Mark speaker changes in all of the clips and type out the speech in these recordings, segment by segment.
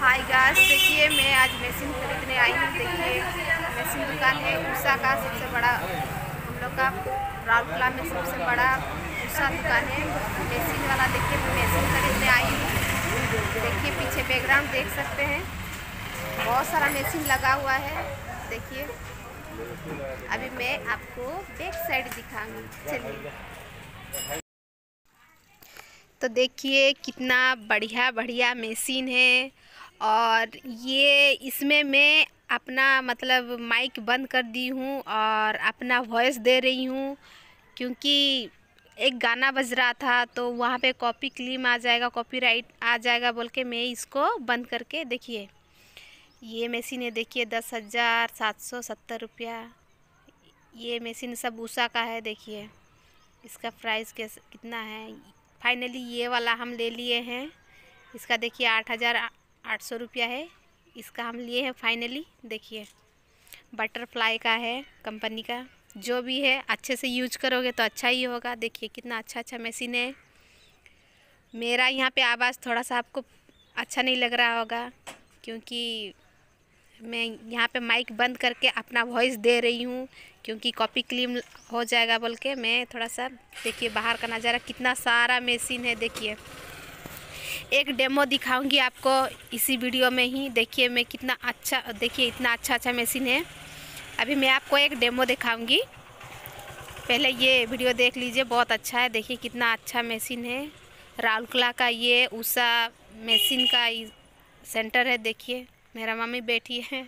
Speaker 1: hi guys देखिए मैं आज मशीन खरीदने आई हूँ देखिए मशीन दुकान है उषा का सबसे बड़ा हम लोग का राउरकला में सबसे बड़ा उषा दुकान है मशीन वाला देखिए मैं मशीन खरीदने आई हूँ देखिए पीछे बैकग्राउंड देख सकते हैं बहुत सारा मशीन लगा हुआ है देखिए अभी मैं आपको बैक साइड दिखाऊंगी चलिए तो देखिए कितना बढ़िया बढ़िया मशीन है और ये इसमें मैं अपना मतलब माइक बंद कर दी हूँ और अपना वॉइस दे रही हूँ क्योंकि एक गाना बज रहा था तो वहाँ पे कॉपी क्लीम आ जाएगा कॉपीराइट आ जाएगा बोल के मैं इसको बंद करके देखिए ये मशीन है देखिए दस हज़ार सात सौ सत्तर रुपया ये मशीन सब ऊषा का है देखिए इसका प्राइस कैसे कितना है फाइनली ये वाला हम ले लिए हैं इसका देखिए आठ हज़ार आठ सौ रुपया है इसका हम लिए हैं फाइनली देखिए बटरफ्लाई का है कंपनी का जो भी है अच्छे से यूज करोगे तो अच्छा ही होगा देखिए कितना अच्छा अच्छा मशीन है मेरा यहाँ पे आवाज़ थोड़ा सा आपको अच्छा नहीं लग रहा होगा क्योंकि मैं यहाँ पे माइक बंद करके अपना वॉइस दे रही हूँ क्योंकि कॉपी क्लीन हो जाएगा बोल के मैं थोड़ा सा देखिए बाहर का नज़ारा कितना सारा मशीन है देखिए एक डेमो दिखाऊंगी आपको इसी वीडियो में ही देखिए मैं कितना अच्छा देखिए इतना अच्छा अच्छा मशीन है अभी मैं आपको एक डेमो दिखाऊंगी पहले ये वीडियो देख लीजिए बहुत अच्छा है देखिए कितना अच्छा मशीन है राउलकला का ये उषा मशीन का सेंटर है देखिए मेरा मम्मी बैठी है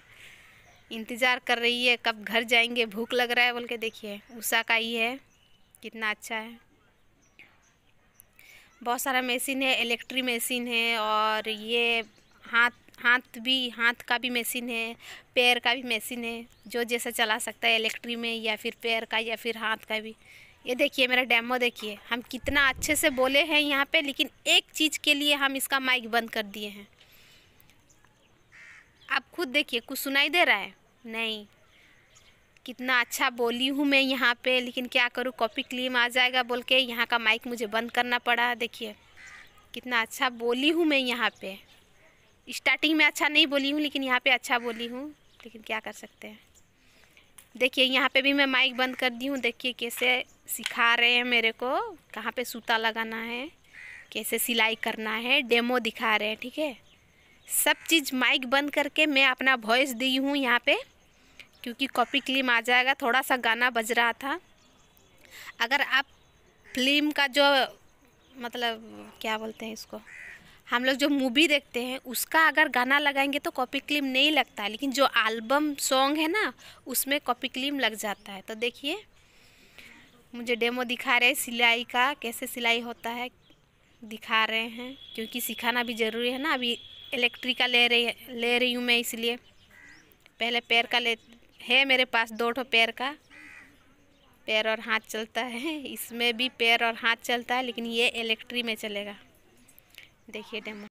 Speaker 1: इंतज़ार कर रही है कब घर जाएंगे भूख लग रहा है बोल के देखिए उषा का ही है कितना अच्छा है बहुत सारा मशीन है इलेक्ट्रिक मशीन है और ये हाथ हाथ भी हाथ का भी मशीन है पैर का भी मशीन है जो जैसा चला सकता है इलेक्ट्रिक में या फिर पैर का या फिर हाथ का भी ये देखिए मेरा डेमो देखिए हम कितना अच्छे से बोले हैं यहाँ पे लेकिन एक चीज़ के लिए हम इसका माइक बंद कर दिए हैं आप खुद देखिए कुछ सुनाई दे रहा है नहीं कितना अच्छा बोली हूँ मैं यहाँ पे लेकिन क्या करूँ कॉपी क्लीम आ जाएगा बोल के यहाँ का माइक मुझे बंद करना पड़ा देखिए कितना अच्छा बोली हूँ मैं यहाँ पे स्टार्टिंग में अच्छा नहीं बोली हूँ लेकिन यहाँ पे अच्छा बोली हूँ लेकिन क्या कर सकते हैं देखिए यहाँ पे भी मैं माइक बंद कर दी हूँ देखिए कैसे सिखा रहे हैं मेरे को कहाँ पर सूता लगाना है कैसे सिलाई करना है डेमो दिखा रहे हैं ठीक है सब चीज़ माइक बंद करके मैं अपना वॉइस दी हूँ यहाँ पर क्योंकि कॉपी क्लीम आ जाएगा थोड़ा सा गाना बज रहा था अगर आप फिल्म का जो मतलब क्या बोलते हैं इसको हम लोग जो मूवी देखते हैं उसका अगर गाना लगाएंगे तो कॉपी क्लीम नहीं लगता है लेकिन जो एल्बम सॉन्ग है ना उसमें कॉपी क्लीम लग जाता है तो देखिए मुझे डेमो दिखा रहे हैं सिलाई का कैसे सिलाई होता है दिखा रहे हैं क्योंकि सिखाना भी ज़रूरी है ना अभी इलेक्ट्रिक का ले रही ले रही हूँ मैं इसलिए पहले पैर का ले है मेरे पास दो ठो पैर का पैर और हाथ चलता है इसमें भी पैर और हाथ चलता है लेकिन ये इलेक्ट्री में चलेगा देखिए डेमो